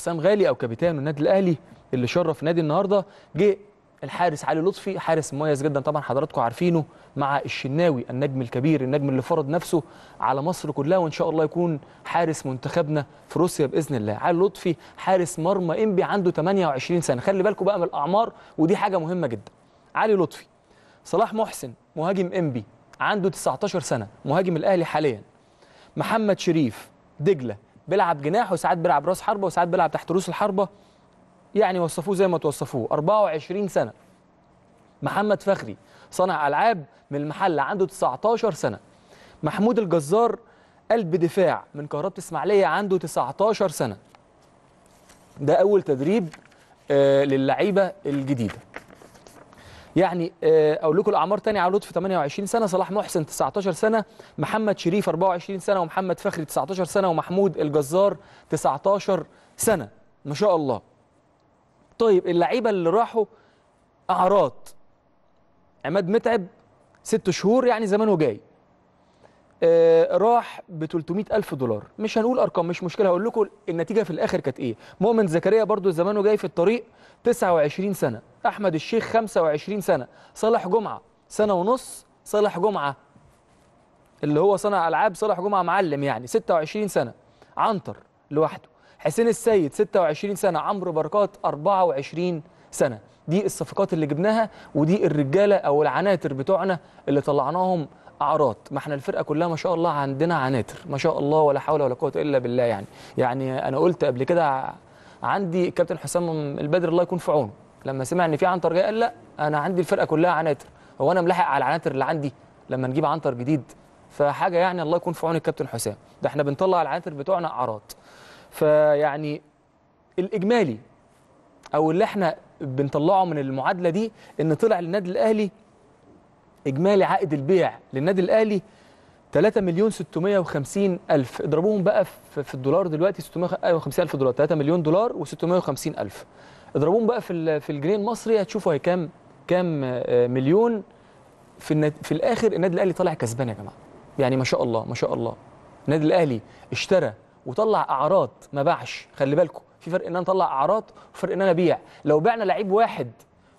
حسام غالي او كابتن النادي الاهلي اللي شرف نادي النهارده جه الحارس علي لطفي حارس مميز جدا طبعا حضراتكم عارفينه مع الشناوي النجم الكبير النجم اللي فرض نفسه على مصر كلها وان شاء الله يكون حارس منتخبنا في روسيا باذن الله علي لطفي حارس مرمى انبي عنده 28 سنه خلي بالكم بقى من الاعمار ودي حاجه مهمه جدا علي لطفي صلاح محسن مهاجم انبي عنده 19 سنه مهاجم الاهلي حاليا محمد شريف دجله بيلعب جناح وساعات بيلعب راس حربه وساعات بيلعب تحت رؤوس الحربه يعني وصفوه زي ما توصفوه 24 سنه محمد فخري صانع العاب من المحله عنده 19 سنه محمود الجزار قلب دفاع من كهرباء اسماعيليه عنده 19 سنه ده اول تدريب آه، للعيبه الجديده يعني آه، اقول لكم الاعمار تاني على لطفي 28 سنه صلاح محسن 19 سنه محمد شريف 24 سنه ومحمد فخري 19 سنه ومحمود الجزار 19 سنه ما شاء الله طيب اللعيبه اللي راحوا اعراض عماد متعب ست شهور يعني زمانه جاي آه راح ب 300 ألف دولار مش هنقول أرقام مش مشكلة هقول لكم النتيجة في الآخر كانت إيه مؤمن زكريا برضو زمانه جاي في الطريق 29 سنة أحمد الشيخ 25 سنة صالح جمعة سنة ونص صالح جمعة اللي هو صانع ألعاب صالح جمعة معلم يعني 26 سنة عنتر لوحده حسين السيد 26 سنة عمرو بركات 24 سنة دي الصفقات اللي جبناها ودي الرجالة أو العناتر بتوعنا اللي طلعناهم اعراض ما احنا الفرقه كلها ما شاء الله عندنا عناتر ما شاء الله ولا حول ولا قوه الا بالله يعني يعني انا قلت قبل كده عندي الكابتن حسام البدر الله يكون في عونه لما سمع ان في عنتر جاي قال لا انا عندي الفرقه كلها عناتر هو انا ملاحق على العناتر اللي عندي لما نجيب عنتر جديد فحاجه يعني الله يكون في عون الكابتن حسام ده احنا بنطلع العناتر بتوعنا اعراض فيعني الاجمالي او اللي احنا بنطلعه من المعادله دي ان طلع للنادي الاهلي اجمالي عائد البيع للنادي الاهلي 3 مليون 650 الف اضربوهم بقى في الدولار دلوقتي 650 أيوة الف دولار 3 مليون دولار و650 الف اضربوهم بقى في في الجنيه المصري هتشوفوا هي كام كام آه، مليون في في الاخر النادي الاهلي طالع كسبان يا جماعه يعني ما شاء الله ما شاء الله النادي الاهلي اشترى وطلع اعراض ما باعش خلي بالكم في فرق ان انا اطلع اعراض وفرق ان انا ابيع لو بعنا لعيب واحد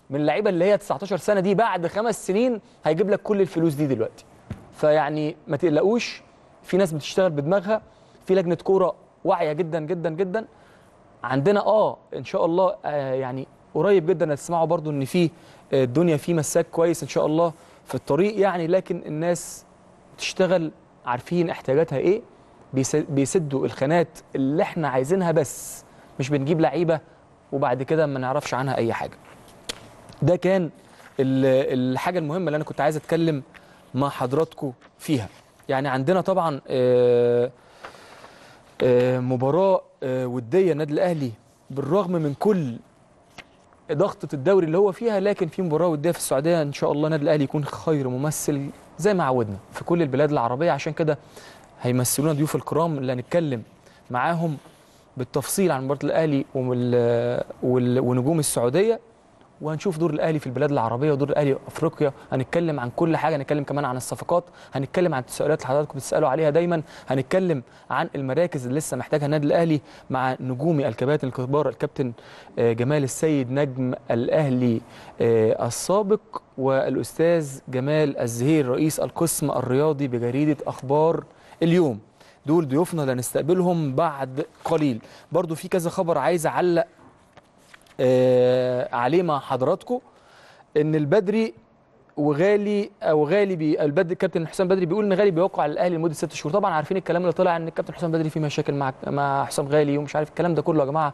من اللعيبه اللي هي 19 سنه دي بعد خمس سنين هيجيب لك كل الفلوس دي دلوقتي فيعني ما تقلقوش في ناس بتشتغل بدماغها في لجنه كوره واعيه جدا جدا جدا عندنا اه ان شاء الله آه يعني قريب جدا هتسمعوا برضو ان في آه، الدنيا في مساك كويس ان شاء الله في الطريق يعني لكن الناس تشتغل عارفين احتياجاتها ايه بيسدوا الخانات اللي احنا عايزينها بس مش بنجيب لعيبه وبعد كده ما نعرفش عنها اي حاجه ده كان الحاجه المهمه اللي انا كنت عايز اتكلم مع حضراتكم فيها يعني عندنا طبعا آه آه، مباراه آه، وديه النادي الاهلي بالرغم من كل ضغطه الدوري اللي هو فيها لكن في مباراه وديه في السعوديه ان شاء الله النادي الاهلي يكون خير ممثل زي ما عودنا في كل البلاد العربيه عشان كده هيمثلونا ضيوف الكرام اللي هنتكلم معاهم بالتفصيل عن مباراه الاهلي ونجوم السعوديه وهنشوف دور الاهلي في البلاد العربيه ودور الاهلي في افريقيا هنتكلم عن كل حاجه هنتكلم كمان عن الصفقات هنتكلم عن التساؤلات اللي حضراتكم بتسالوا عليها دايما هنتكلم عن المراكز اللي لسه محتاجها النادي الاهلي مع نجومي الكباتن الكبار الكابتن آه، جمال السيد نجم الاهلي آه، السابق والاستاذ جمال الزهير رئيس القسم الرياضي بجريده اخبار اليوم دول ضيوفنا اللي هنستقبلهم بعد قليل برضو في كذا خبر عايز اعلق آه، عليه مع حضراتكم ان البدري وغالي او غالي بي البدري كابتن حسام بدري بيقول ان غالي بيوقع على الاهلي لمده ست شهور طبعا عارفين الكلام اللي طلع ان الكابتن حسام بدري في مشاكل مع مع حسام غالي ومش عارف الكلام ده كله يا جماعه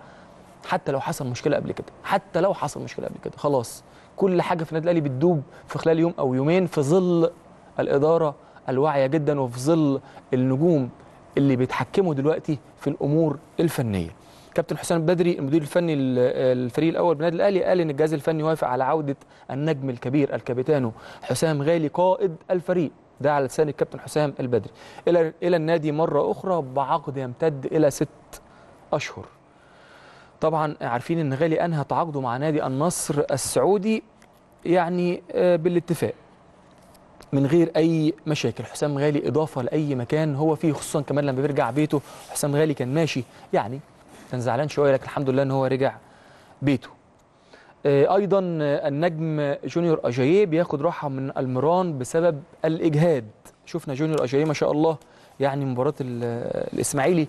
حتى لو حصل مشكله قبل كده حتى لو حصل مشكله قبل كده خلاص كل حاجه في النادي الاهلي بتدوب في خلال يوم او يومين في ظل الاداره الواعيه جدا وفي ظل النجوم اللي بيتحكموا دلوقتي في الامور الفنيه كابتن حسام بدري المدير الفني الفريق الاول بالنادي الاهلي قال ان الجهاز الفني وافق على عوده النجم الكبير الكابيتانو حسام غالي قائد الفريق ده على لسان الكابتن حسام البدري الى الى النادي مره اخرى بعقد يمتد الى ست اشهر طبعا عارفين ان غالي انهى تعاقده مع نادي النصر السعودي يعني آه، بالاتفاق من غير اي مشاكل حسام غالي اضافه لاي مكان هو فيه خصوصا كمان لما بيرجع بيته حسام غالي كان ماشي يعني كان زعلان شويه لكن الحمد لله ان هو رجع بيته آه، ايضا آه، النجم جونيور اجاييه بياخد راحه من المران بسبب الاجهاد شفنا جونيور اجاييه ما شاء الله يعني مباراه الاسماعيلي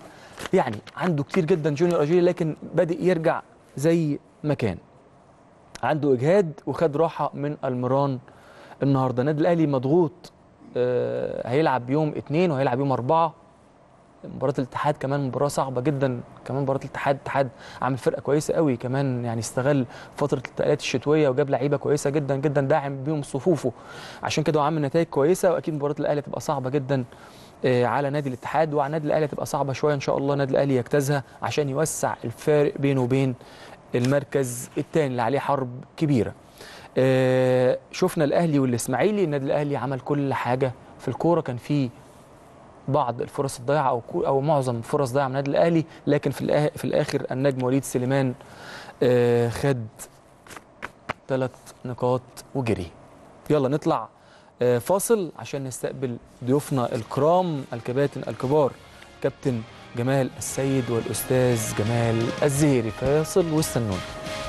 يعني عنده كتير جدا جونيور اجاييه لكن بادئ يرجع زي ما كان عنده اجهاد وخد راحه من المران النهارده النادي الاهلي مضغوط آه، هيلعب يوم اثنين وهيلعب يوم اربعه مباراه الاتحاد كمان مباراه صعبه جدا كمان مباراه الاتحاد الاتحاد عامل فرقه كويسه قوي كمان يعني استغل فتره الانتقالات الشتويه وجاب لعيبه كويسه جدا جدا داعم بيهم صفوفه عشان كده عامل نتائج كويسه واكيد مباراه الاهلي هتبقى صعبه جدا آه، على نادي الاتحاد وعلى نادي الاهلي هتبقى صعبه شويه ان شاء الله نادي الاهلي يجتازها عشان يوسع الفارق بينه وبين المركز الثاني اللي عليه حرب كبيره آه، شفنا الاهلي والاسماعيلي النادي الاهلي عمل كل حاجه في الكوره كان فيه بعض الفرص الضايعه او او معظم فرص ضايعه من النادي الاهلي لكن في في الاخر النجم وليد سليمان آه، خد ثلاث نقاط وجري يلا نطلع آه، فاصل عشان نستقبل ضيوفنا الكرام الكباتن الكبار كابتن جمال السيد والاستاذ جمال الزهيري فاصل واستنونا